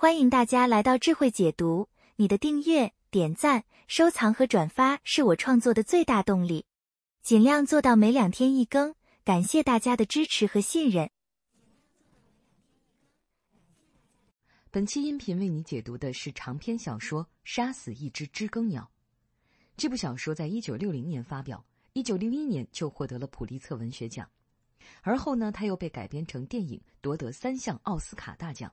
欢迎大家来到智慧解读。你的订阅、点赞、收藏和转发是我创作的最大动力。尽量做到每两天一更，感谢大家的支持和信任。本期音频为你解读的是长篇小说《杀死一只知更鸟》。这部小说在一九六零年发表，一九六一年就获得了普利策文学奖。而后呢，它又被改编成电影，夺得三项奥斯卡大奖。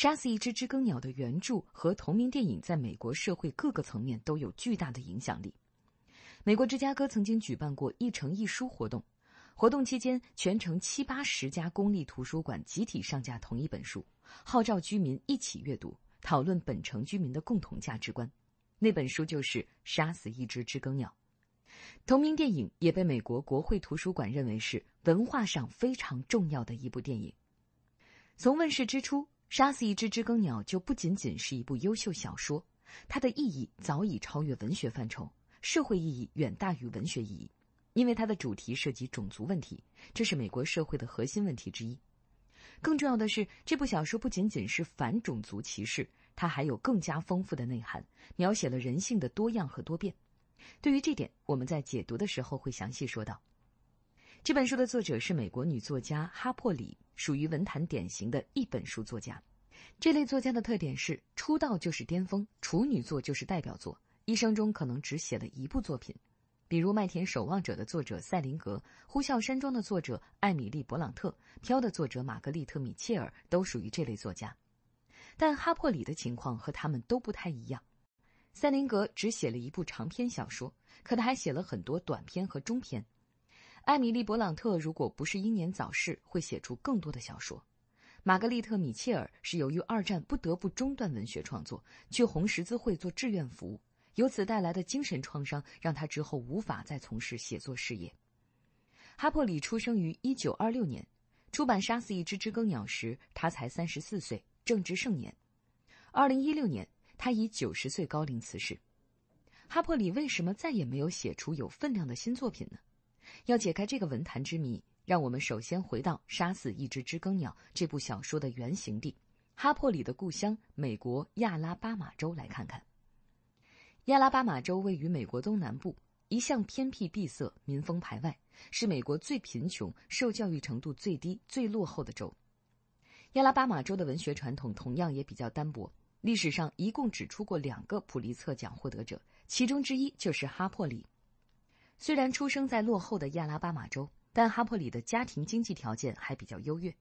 杀死一只知更鸟的原著和同名电影在美国社会各个层面都有巨大的影响力。美国芝加哥曾经举办过“一城一书”活动，活动期间，全城七八十家公立图书馆集体上架同一本书，号召居民一起阅读，讨论本城居民的共同价值观。那本书就是《杀死一只知更鸟》，同名电影也被美国国会图书馆认为是文化上非常重要的一部电影。从问世之初，杀死一只知更鸟就不仅仅是一部优秀小说，它的意义早已超越文学范畴，社会意义远大于文学意义，因为它的主题涉及种族问题，这是美国社会的核心问题之一。更重要的是，这部小说不仅仅是反种族歧视，它还有更加丰富的内涵，描写了人性的多样和多变。对于这点，我们在解读的时候会详细说到。这本书的作者是美国女作家哈珀里，属于文坛典型的一本书作家。这类作家的特点是出道就是巅峰，处女作就是代表作，一生中可能只写了一部作品。比如《麦田守望者》的作者赛林格，《呼啸山庄》的作者艾米丽·勃朗特，《飘》的作者玛格丽特·米切尔都属于这类作家。但哈珀里的情况和他们都不太一样。赛林格只写了一部长篇小说，可他还写了很多短篇和中篇。艾米丽·勃朗特如果不是英年早逝，会写出更多的小说。玛格丽特·米切尔是由于二战不得不中断文学创作，去红十字会做志愿服务，由此带来的精神创伤，让她之后无法再从事写作事业。哈珀里出生于一九二六年，出版《杀死一只知更鸟》时，他才三十四岁，正值盛年。二零一六年，他以九十岁高龄辞世。哈珀里为什么再也没有写出有分量的新作品呢？要解开这个文坛之谜，让我们首先回到《杀死一只知更鸟》这部小说的原型地——哈珀里的故乡——美国亚拉巴马州来看看。亚拉巴马州位于美国东南部，一向偏僻闭塞，民风排外，是美国最贫穷、受教育程度最低、最落后的州。亚拉巴马州的文学传统同样也比较单薄，历史上一共只出过两个普利策奖获得者，其中之一就是哈珀里。虽然出生在落后的亚拉巴马州，但哈珀里的家庭经济条件还比较优越。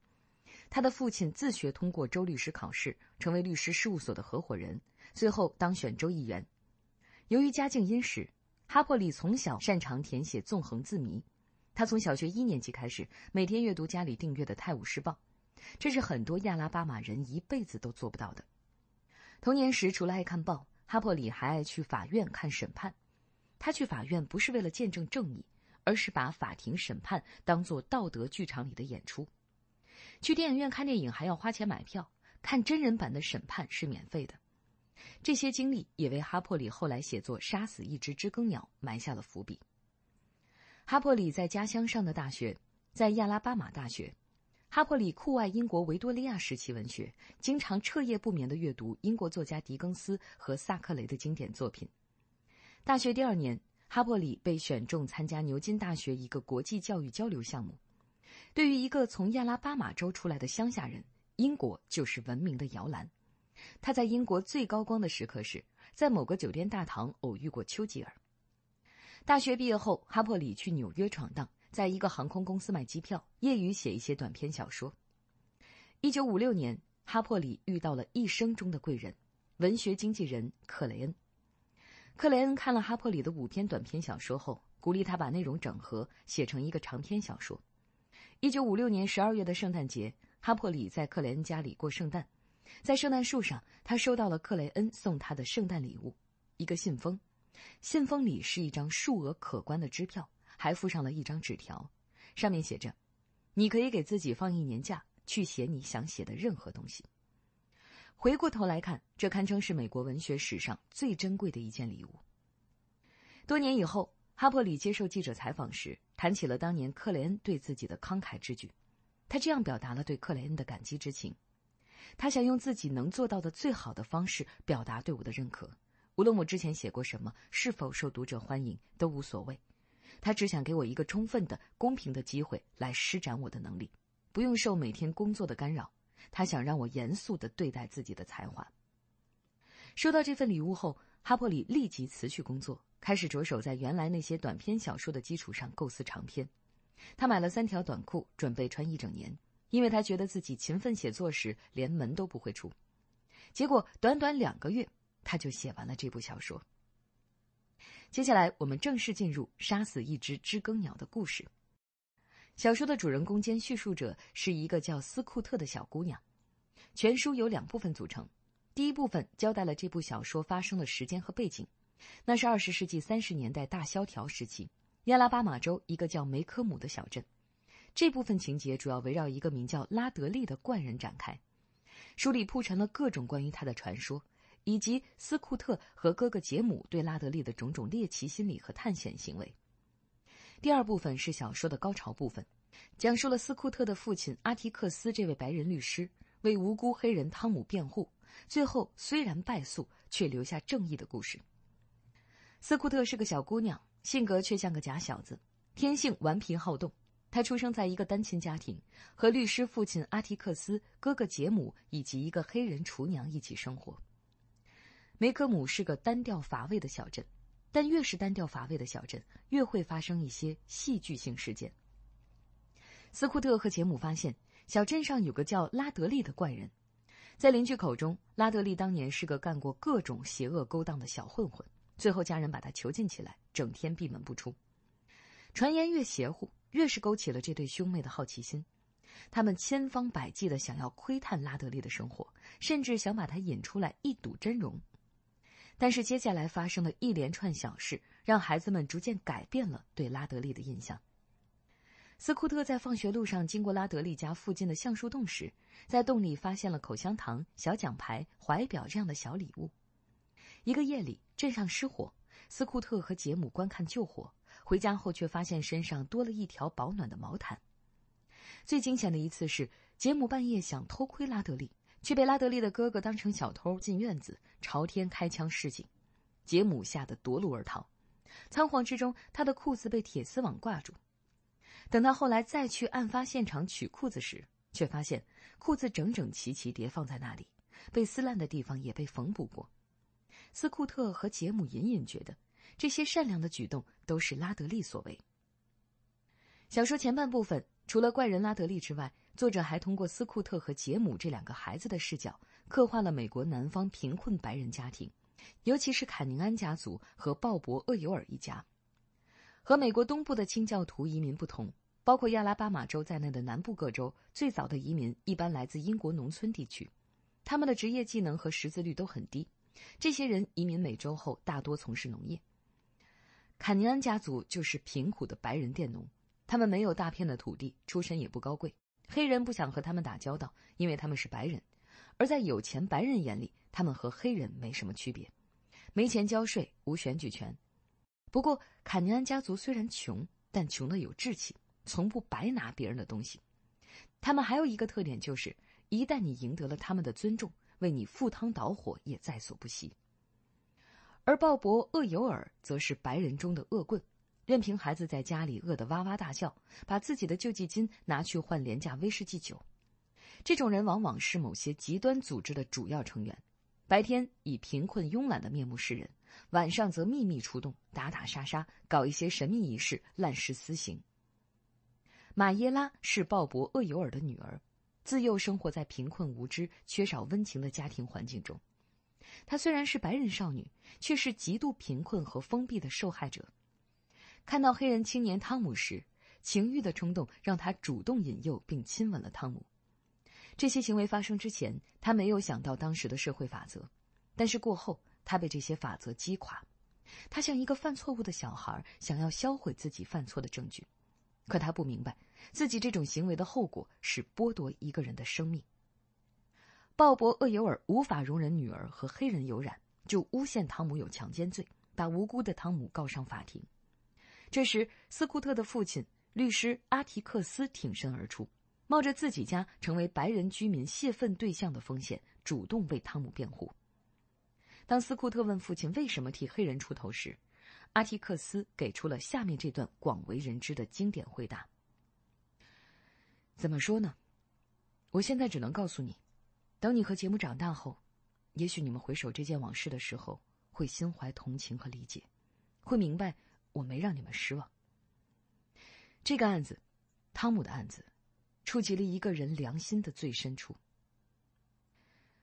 他的父亲自学通过州律师考试，成为律师事务所的合伙人，最后当选州议员。由于家境殷实，哈珀里从小擅长填写纵横字谜。他从小学一年级开始，每天阅读家里订阅的《泰晤士报》，这是很多亚拉巴马人一辈子都做不到的。童年时，除了爱看报，哈珀里还爱去法院看审判。他去法院不是为了见证正义，而是把法庭审判当作道德剧场里的演出。去电影院看电影还要花钱买票，看真人版的审判是免费的。这些经历也为哈珀里后来写作《杀死一只知更鸟》埋下了伏笔。哈珀里在家乡上的大学在亚拉巴马大学。哈珀里酷爱英国维多利亚时期文学，经常彻夜不眠地阅读英国作家狄更斯和萨克雷的经典作品。大学第二年，哈珀里被选中参加牛津大学一个国际教育交流项目。对于一个从亚拉巴马州出来的乡下人，英国就是文明的摇篮。他在英国最高光的时刻是，在某个酒店大堂偶遇过丘吉尔。大学毕业后，哈珀里去纽约闯荡，在一个航空公司买机票，业余写一些短篇小说。1956年，哈珀里遇到了一生中的贵人，文学经纪人克雷恩。克雷恩看了哈珀里的五篇短篇小说后，鼓励他把内容整合写成一个长篇小说。一九五六年十二月的圣诞节，哈珀里在克雷恩家里过圣诞，在圣诞树上，他收到了克雷恩送他的圣诞礼物——一个信封。信封里是一张数额可观的支票，还附上了一张纸条，上面写着：“你可以给自己放一年假，去写你想写的任何东西。”回过头来看，这堪称是美国文学史上最珍贵的一件礼物。多年以后，哈珀里接受记者采访时谈起了当年克雷恩对自己的慷慨之举，他这样表达了对克雷恩的感激之情：“他想用自己能做到的最好的方式表达对我的认可，无论我之前写过什么，是否受读者欢迎都无所谓。他只想给我一个充分的、公平的机会来施展我的能力，不用受每天工作的干扰。”他想让我严肃的对待自己的才华。收到这份礼物后，哈珀里立即辞去工作，开始着手在原来那些短篇小说的基础上构思长篇。他买了三条短裤，准备穿一整年，因为他觉得自己勤奋写作时连门都不会出。结果，短短两个月，他就写完了这部小说。接下来，我们正式进入《杀死一只知更鸟》的故事。小说的主人公兼叙述者是一个叫斯库特的小姑娘，全书由两部分组成。第一部分交代了这部小说发生的时间和背景，那是二十世纪三十年代大萧条时期，亚拉巴马州一个叫梅科姆的小镇。这部分情节主要围绕一个名叫拉德利的怪人展开，书里铺陈了各种关于他的传说，以及斯库特和哥哥杰姆对拉德利的种种猎奇心理和探险行为。第二部分是小说的高潮部分，讲述了斯库特的父亲阿提克斯这位白人律师为无辜黑人汤姆辩护，最后虽然败诉，却留下正义的故事。斯库特是个小姑娘，性格却像个假小子，天性顽皮好动。她出生在一个单亲家庭，和律师父亲阿提克斯、哥哥杰姆以及一个黑人厨娘一起生活。梅科姆是个单调乏味的小镇。但越是单调乏味的小镇，越会发生一些戏剧性事件。斯库特和杰姆发现，小镇上有个叫拉德利的怪人。在邻居口中，拉德利当年是个干过各种邪恶勾当的小混混，最后家人把他囚禁起来，整天闭门不出。传言越邪乎，越是勾起了这对兄妹的好奇心。他们千方百计的想要窥探拉德利的生活，甚至想把他引出来一睹真容。但是接下来发生的一连串小事，让孩子们逐渐改变了对拉德利的印象。斯库特在放学路上经过拉德利家附近的橡树洞时，在洞里发现了口香糖、小奖牌、怀表这样的小礼物。一个夜里，镇上失火，斯库特和杰姆观看救火，回家后却发现身上多了一条保暖的毛毯。最惊险的一次是，杰姆半夜想偷窥拉德利。却被拉德利的哥哥当成小偷进院子，朝天开枪示警。杰姆吓得夺路而逃，仓皇之中，他的裤子被铁丝网挂住。等到后来再去案发现场取裤子时，却发现裤子整整齐齐叠放在那里，被撕烂的地方也被缝补过。斯库特和杰姆隐隐觉得，这些善良的举动都是拉德利所为。小说前半部分，除了怪人拉德利之外，作者还通过斯库特和杰姆这两个孩子的视角，刻画了美国南方贫困白人家庭，尤其是坎宁安家族和鲍勃·厄尤尔一家。和美国东部的清教徒移民不同，包括亚拉巴马州在内的南部各州最早的移民一般来自英国农村地区，他们的职业技能和识字率都很低。这些人移民美洲后，大多从事农业。坎宁安家族就是贫苦的白人佃农，他们没有大片的土地，出身也不高贵。黑人不想和他们打交道，因为他们是白人；而在有钱白人眼里，他们和黑人没什么区别，没钱交税，无选举权。不过，坎尼安家族虽然穷，但穷的有志气，从不白拿别人的东西。他们还有一个特点，就是一旦你赢得了他们的尊重，为你赴汤蹈火也在所不惜。而鲍勃·厄尤尔则是白人中的恶棍。任凭孩子在家里饿得哇哇大叫，把自己的救济金拿去换廉价威士忌酒。这种人往往是某些极端组织的主要成员，白天以贫困慵懒的面目示人，晚上则秘密出动，打打杀杀，搞一些神秘仪式，滥施私刑。马耶拉是鲍勃·厄尤尔的女儿，自幼生活在贫困、无知、缺少温情的家庭环境中。她虽然是白人少女，却是极度贫困和封闭的受害者。看到黑人青年汤姆时，情欲的冲动让他主动引诱并亲吻了汤姆。这些行为发生之前，他没有想到当时的社会法则，但是过后他被这些法则击垮。他像一个犯错误的小孩，想要销毁自己犯错的证据，可他不明白自己这种行为的后果是剥夺一个人的生命。鲍勃·厄尤尔无法容忍女儿和黑人有染，就诬陷汤姆有强奸罪，把无辜的汤姆告上法庭。这时，斯库特的父亲律师阿提克斯挺身而出，冒着自己家成为白人居民泄愤对象的风险，主动为汤姆辩护。当斯库特问父亲为什么替黑人出头时，阿提克斯给出了下面这段广为人知的经典回答：“怎么说呢？我现在只能告诉你，等你和杰姆长大后，也许你们回首这件往事的时候，会心怀同情和理解，会明白。”我没让你们失望。这个案子，汤姆的案子，触及了一个人良心的最深处。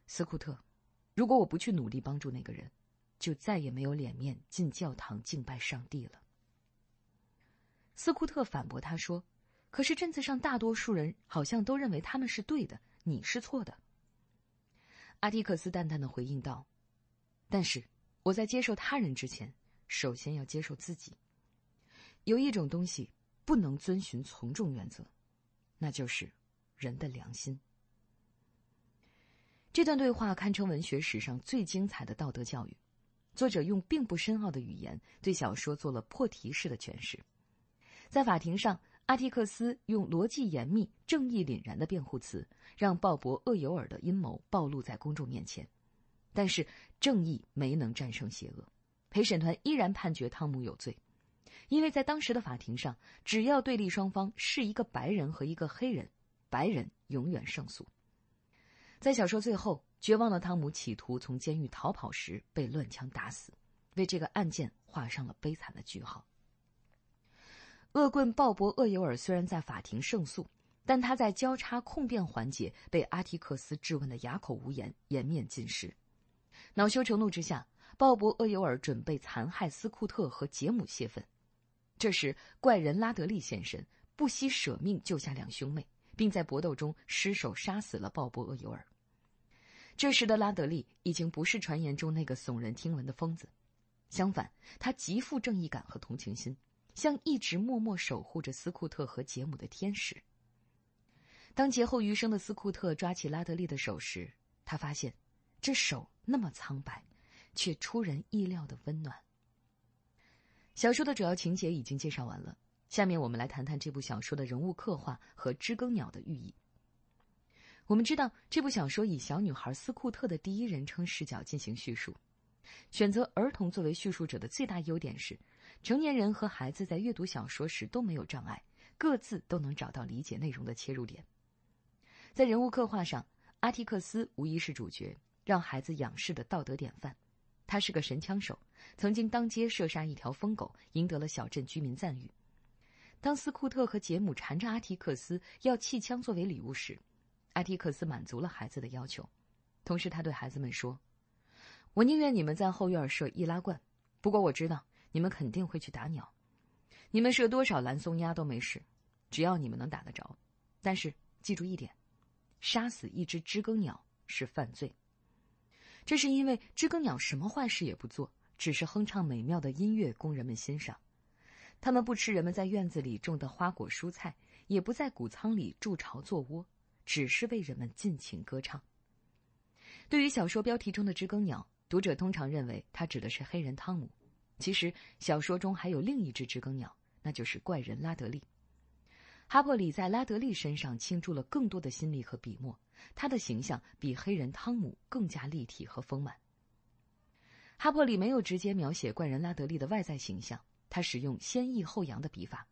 斯库特，如果我不去努力帮助那个人，就再也没有脸面进教堂敬拜上帝了。斯库特反驳他说：“可是镇子上大多数人好像都认为他们是对的，你是错的。”阿迪克斯淡淡的回应道：“但是我在接受他人之前，首先要接受自己。”有一种东西不能遵循从众原则，那就是人的良心。这段对话堪称文学史上最精彩的道德教育。作者用并不深奥的语言对小说做了破题式的诠释。在法庭上，阿提克斯用逻辑严密、正义凛然的辩护词，让鲍勃·厄尤尔的阴谋暴露在公众面前。但是，正义没能战胜邪恶，陪审团依然判决汤姆有罪。因为在当时的法庭上，只要对立双方是一个白人和一个黑人，白人永远胜诉。在小说最后，绝望的汤姆企图从监狱逃跑时被乱枪打死，为这个案件画上了悲惨的句号。恶棍鲍勃·厄尤尔虽然在法庭胜诉，但他在交叉控辩环节被阿提克斯质问的哑口无言，颜面尽失。恼羞成怒之下，鲍勃·厄尤尔准备残害斯库特和杰姆泄愤。这时，怪人拉德利现身，不惜舍命救下两兄妹，并在搏斗中失手杀死了鲍勃·厄尤尔。这时的拉德利已经不是传言中那个耸人听闻的疯子，相反，他极富正义感和同情心，像一直默默守护着斯库特和杰姆的天使。当劫后余生的斯库特抓起拉德利的手时，他发现，这手那么苍白，却出人意料的温暖。小说的主要情节已经介绍完了，下面我们来谈谈这部小说的人物刻画和知更鸟的寓意。我们知道，这部小说以小女孩斯库特的第一人称视角进行叙述。选择儿童作为叙述者的最大优点是，成年人和孩子在阅读小说时都没有障碍，各自都能找到理解内容的切入点。在人物刻画上，阿提克斯无疑是主角，让孩子仰视的道德典范。他是个神枪手，曾经当街射杀一条疯狗，赢得了小镇居民赞誉。当斯库特和杰姆缠着阿提克斯要气枪作为礼物时，阿提克斯满足了孩子的要求。同时，他对孩子们说：“我宁愿你们在后院设易拉罐，不过我知道你们肯定会去打鸟。你们射多少蓝松鸦都没事，只要你们能打得着。但是记住一点：杀死一只知更鸟是犯罪。”这是因为知更鸟什么坏事也不做，只是哼唱美妙的音乐供人们欣赏。他们不吃人们在院子里种的花果蔬菜，也不在谷仓里筑巢做窝，只是为人们尽情歌唱。对于小说标题中的知更鸟，读者通常认为它指的是黑人汤姆。其实小说中还有另一只知更鸟，那就是怪人拉德利。哈珀里在拉德利身上倾注了更多的心力和笔墨。他的形象比黑人汤姆更加立体和丰满。哈珀里没有直接描写怪人拉德利的外在形象，他使用先抑后扬的笔法，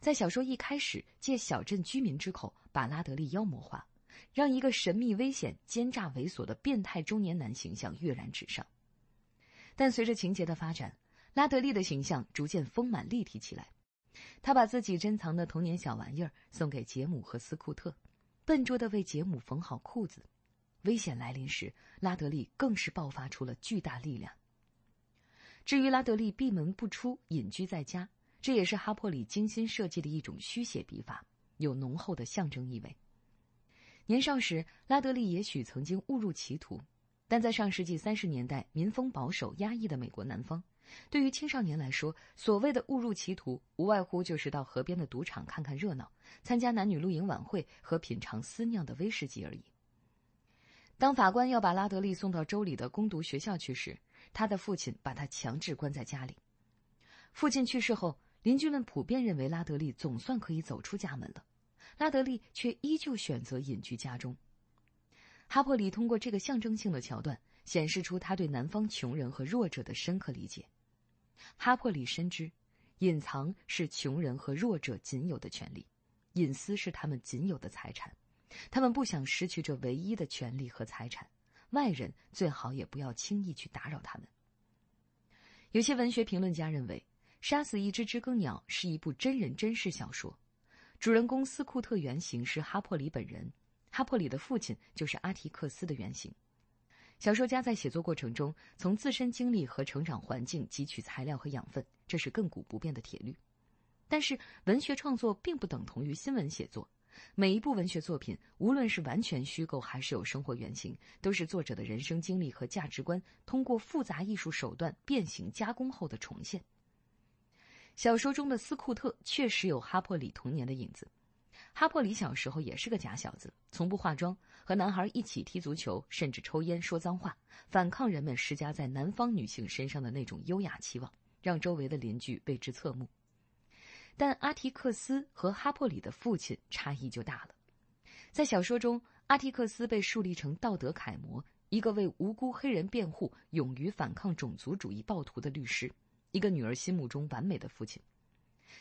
在小说一开始借小镇居民之口把拉德利妖魔化，让一个神秘、危险、奸诈、猥琐的变态中年男形象跃然纸上。但随着情节的发展，拉德利的形象逐渐丰满立体起来，他把自己珍藏的童年小玩意儿送给杰姆和斯库特。笨拙的为杰姆缝好裤子，危险来临时，拉德利更是爆发出了巨大力量。至于拉德利闭门不出、隐居在家，这也是哈珀里精心设计的一种虚写笔法，有浓厚的象征意味。年少时，拉德利也许曾经误入歧途，但在上世纪三十年代，民风保守压抑的美国南方。对于青少年来说，所谓的误入歧途，无外乎就是到河边的赌场看看热闹，参加男女露营晚会和品尝私酿的威士忌而已。当法官要把拉德利送到州里的攻读学校去时，他的父亲把他强制关在家里。父亲去世后，邻居们普遍认为拉德利总算可以走出家门了，拉德利却依旧选择隐居家中。哈珀里通过这个象征性的桥段，显示出他对南方穷人和弱者的深刻理解。哈珀里深知，隐藏是穷人和弱者仅有的权利，隐私是他们仅有的财产，他们不想失去这唯一的权利和财产。外人最好也不要轻易去打扰他们。有些文学评论家认为，《杀死一只知更鸟》是一部真人真事小说，主人公斯库特原型是哈珀里本人，哈珀里的父亲就是阿提克斯的原型。小说家在写作过程中，从自身经历和成长环境汲取材料和养分，这是亘古不变的铁律。但是，文学创作并不等同于新闻写作。每一部文学作品，无论是完全虚构还是有生活原型，都是作者的人生经历和价值观通过复杂艺术手段变形加工后的重现。小说中的斯库特确实有哈珀里童年的影子。哈珀里小时候也是个假小子，从不化妆。和男孩一起踢足球，甚至抽烟、说脏话，反抗人们施加在南方女性身上的那种优雅期望，让周围的邻居为之侧目。但阿提克斯和哈珀里的父亲差异就大了。在小说中，阿提克斯被树立成道德楷模，一个为无辜黑人辩护、勇于反抗种族主义暴徒的律师，一个女儿心目中完美的父亲。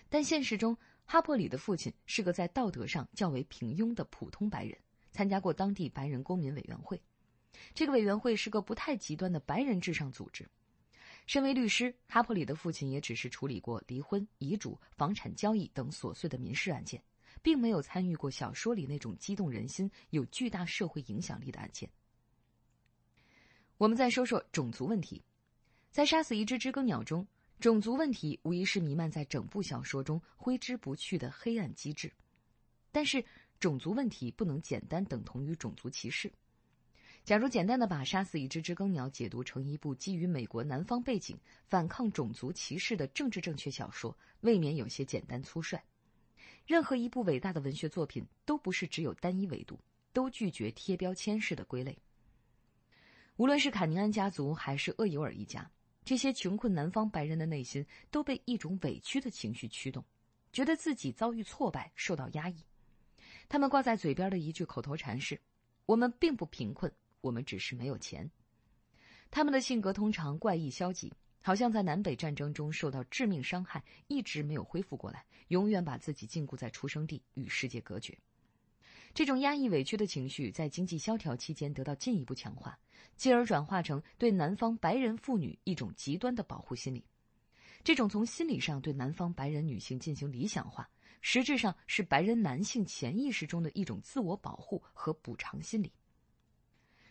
但现实中，哈珀里的父亲是个在道德上较为平庸的普通白人。参加过当地白人公民委员会，这个委员会是个不太极端的白人至上组织。身为律师，哈珀里的父亲也只是处理过离婚、遗嘱、房产交易等琐碎的民事案件，并没有参与过小说里那种激动人心、有巨大社会影响力的案件。我们再说说种族问题，在《杀死一只知更鸟》中，种族问题无疑是弥漫在整部小说中挥之不去的黑暗机制，但是。种族问题不能简单等同于种族歧视。假如简单的把杀死一只知更鸟解读成一部基于美国南方背景、反抗种族歧视的政治正确小说，未免有些简单粗率。任何一部伟大的文学作品都不是只有单一维度，都拒绝贴标签式的归类。无论是卡尼安家族还是厄尤尔一家，这些穷困南方白人的内心都被一种委屈的情绪驱动，觉得自己遭遇挫败，受到压抑。他们挂在嘴边的一句口头禅是：“我们并不贫困，我们只是没有钱。”他们的性格通常怪异、消极，好像在南北战争中受到致命伤害，一直没有恢复过来，永远把自己禁锢在出生地，与世界隔绝。这种压抑、委屈的情绪在经济萧条期间得到进一步强化，进而转化成对南方白人妇女一种极端的保护心理。这种从心理上对南方白人女性进行理想化。实质上是白人男性潜意识中的一种自我保护和补偿心理。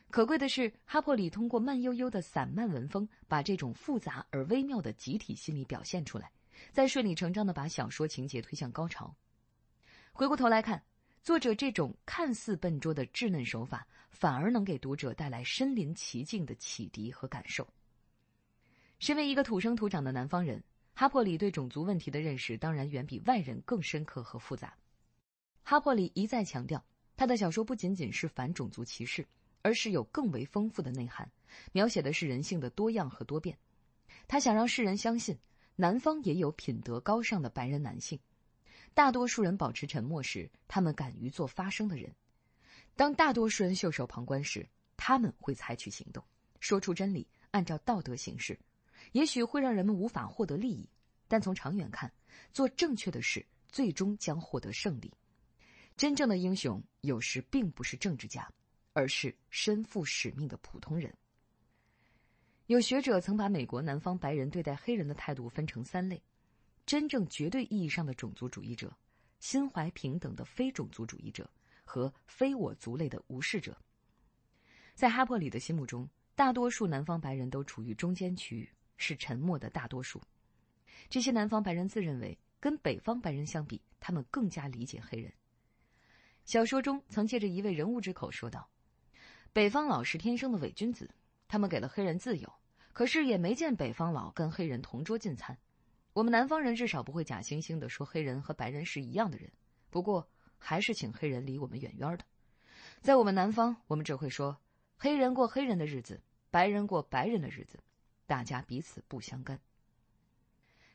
可贵的是，哈珀里通过慢悠悠的散漫文风，把这种复杂而微妙的集体心理表现出来，再顺理成章的把小说情节推向高潮。回过头来看，作者这种看似笨拙的稚嫩手法，反而能给读者带来身临其境的启迪和感受。身为一个土生土长的南方人。哈珀里对种族问题的认识当然远比外人更深刻和复杂。哈珀里一再强调，他的小说不仅仅是反种族歧视，而是有更为丰富的内涵，描写的是人性的多样和多变。他想让世人相信，南方也有品德高尚的白人男性。大多数人保持沉默时，他们敢于做发声的人；当大多数人袖手旁观时，他们会采取行动，说出真理，按照道德行事。也许会让人们无法获得利益，但从长远看，做正确的事最终将获得胜利。真正的英雄有时并不是政治家，而是身负使命的普通人。有学者曾把美国南方白人对待黑人的态度分成三类：真正绝对意义上的种族主义者、心怀平等的非种族主义者和非我族类的无视者。在哈珀里的心目中，大多数南方白人都处于中间区域。是沉默的大多数，这些南方白人自认为跟北方白人相比，他们更加理解黑人。小说中曾借着一位人物之口说道：“北方佬是天生的伪君子，他们给了黑人自由，可是也没见北方佬跟黑人同桌进餐。我们南方人至少不会假惺惺的说黑人和白人是一样的人，不过还是请黑人离我们远远的。在我们南方，我们只会说，黑人过黑人的日子，白人过白人的日子。”大家彼此不相干。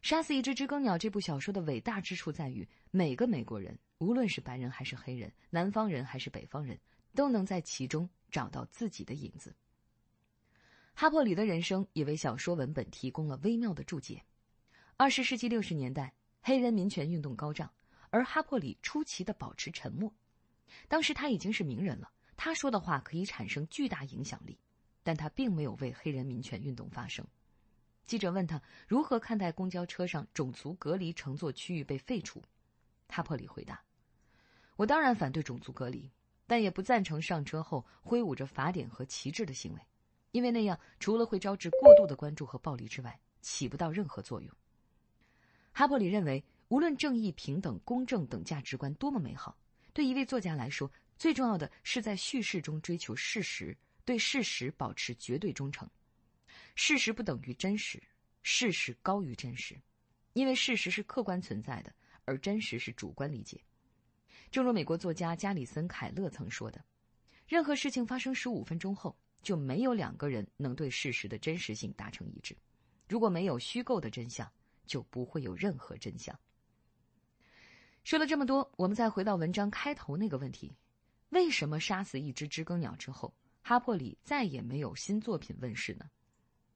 杀死一只知更鸟这部小说的伟大之处在于，每个美国人，无论是白人还是黑人，南方人还是北方人，都能在其中找到自己的影子。哈珀里的人生也为小说文本提供了微妙的注解。二十世纪六十年代，黑人民权运动高涨，而哈珀里出奇的保持沉默。当时他已经是名人了，他说的话可以产生巨大影响力。但他并没有为黑人民权运动发声。记者问他如何看待公交车上种族隔离乘坐区域被废除，哈珀里回答：“我当然反对种族隔离，但也不赞成上车后挥舞着法典和旗帜的行为，因为那样除了会招致过度的关注和暴力之外，起不到任何作用。”哈珀里认为，无论正义、平等、公正等价值观多么美好，对一位作家来说，最重要的是在叙事中追求事实。对事实保持绝对忠诚。事实不等于真实，事实高于真实，因为事实是客观存在的，而真实是主观理解。正如美国作家加里森凯勒曾说的：“任何事情发生十五分钟后，就没有两个人能对事实的真实性达成一致。如果没有虚构的真相，就不会有任何真相。”说了这么多，我们再回到文章开头那个问题：为什么杀死一只知更鸟之后？哈珀里再也没有新作品问世呢，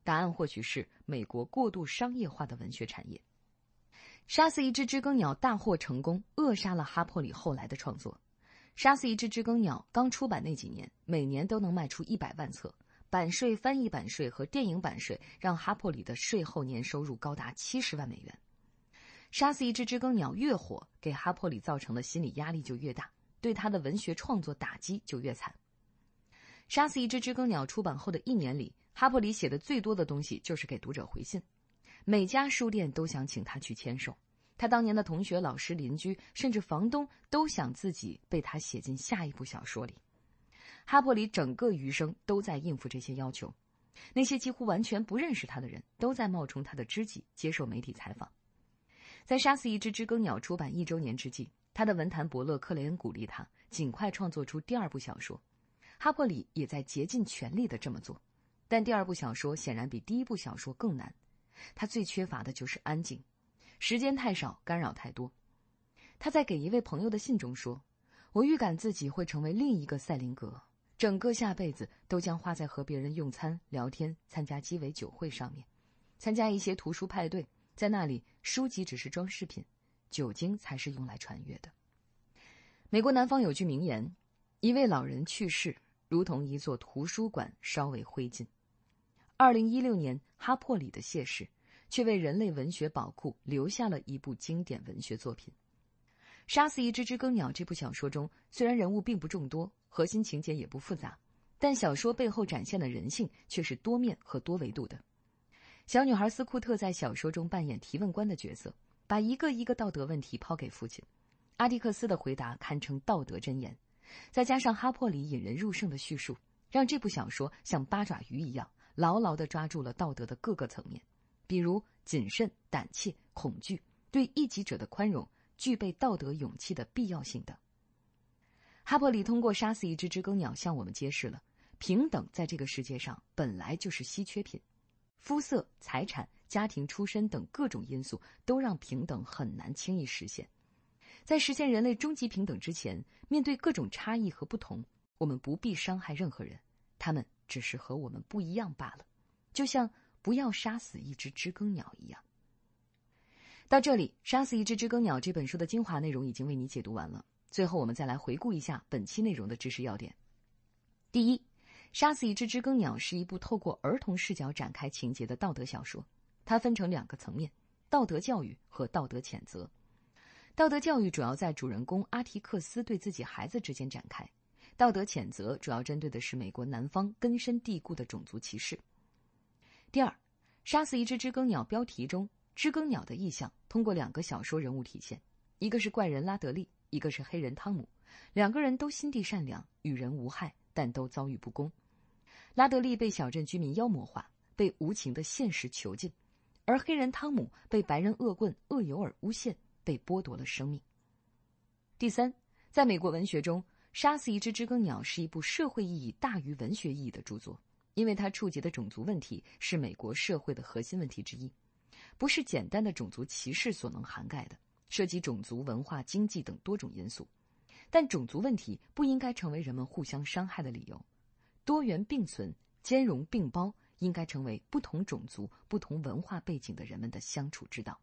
答案或许是美国过度商业化的文学产业。杀死一只知更鸟大获成功，扼杀了哈珀里后来的创作。杀死一只知更鸟刚出版那几年，每年都能卖出一百万册，版税、翻译版税和电影版税让哈珀里的税后年收入高达七十万美元。杀死一只知更鸟越火，给哈珀里造成的心理压力就越大，对他的文学创作打击就越惨。《杀死一只知更鸟》出版后的一年里，哈珀里写的最多的东西就是给读者回信。每家书店都想请他去签售，他当年的同学、老师、邻居，甚至房东都想自己被他写进下一部小说里。哈珀里整个余生都在应付这些要求，那些几乎完全不认识他的人都在冒充他的知己接受媒体采访。在《杀死一只知更鸟》出版一周年之际，他的文坛伯乐克雷恩鼓励他尽快创作出第二部小说。哈珀里也在竭尽全力的这么做，但第二部小说显然比第一部小说更难。他最缺乏的就是安静，时间太少，干扰太多。他在给一位朋友的信中说：“我预感自己会成为另一个塞林格，整个下辈子都将花在和别人用餐、聊天、参加鸡尾酒会上面，参加一些图书派对，在那里书籍只是装饰品，酒精才是用来穿越的。”美国南方有句名言：“一位老人去世。”如同一座图书馆烧为灰烬，二零一六年哈珀里的谢氏却为人类文学宝库留下了一部经典文学作品《杀死一只知更鸟》。这部小说中虽然人物并不众多，核心情节也不复杂，但小说背后展现的人性却是多面和多维度的。小女孩斯库特在小说中扮演提问官的角色，把一个一个道德问题抛给父亲阿迪克斯的回答，堪称道德箴言。再加上哈珀里引人入胜的叙述，让这部小说像八爪鱼一样牢牢地抓住了道德的各个层面，比如谨慎、胆怯、恐惧、对异己者的宽容、具备道德勇气的必要性等。哈珀里通过杀死一只知更鸟，向我们揭示了平等在这个世界上本来就是稀缺品，肤色、财产、家庭出身等各种因素都让平等很难轻易实现。在实现人类终极平等之前，面对各种差异和不同，我们不必伤害任何人，他们只是和我们不一样罢了，就像不要杀死一只知更鸟一样。到这里，《杀死一只知更鸟》这本书的精华内容已经为你解读完了。最后，我们再来回顾一下本期内容的知识要点：第一，《杀死一只知更鸟》是一部透过儿童视角展开情节的道德小说，它分成两个层面：道德教育和道德谴责。道德教育主要在主人公阿提克斯对自己孩子之间展开，道德谴责主要针对的是美国南方根深蒂固的种族歧视。第二，《杀死一只知更鸟》标题中知更鸟的意象通过两个小说人物体现，一个是怪人拉德利，一个是黑人汤姆，两个人都心地善良，与人无害，但都遭遇不公。拉德利被小镇居民妖魔化，被无情的现实囚禁，而黑人汤姆被白人恶棍恶尤尔诬陷。被剥夺了生命。第三，在美国文学中，杀死一只知更鸟是一部社会意义大于文学意义的著作，因为它触及的种族问题是美国社会的核心问题之一，不是简单的种族歧视所能涵盖的，涉及种族、文化、经济等多种因素。但种族问题不应该成为人们互相伤害的理由，多元并存、兼容并包，应该成为不同种族、不同文化背景的人们的相处之道。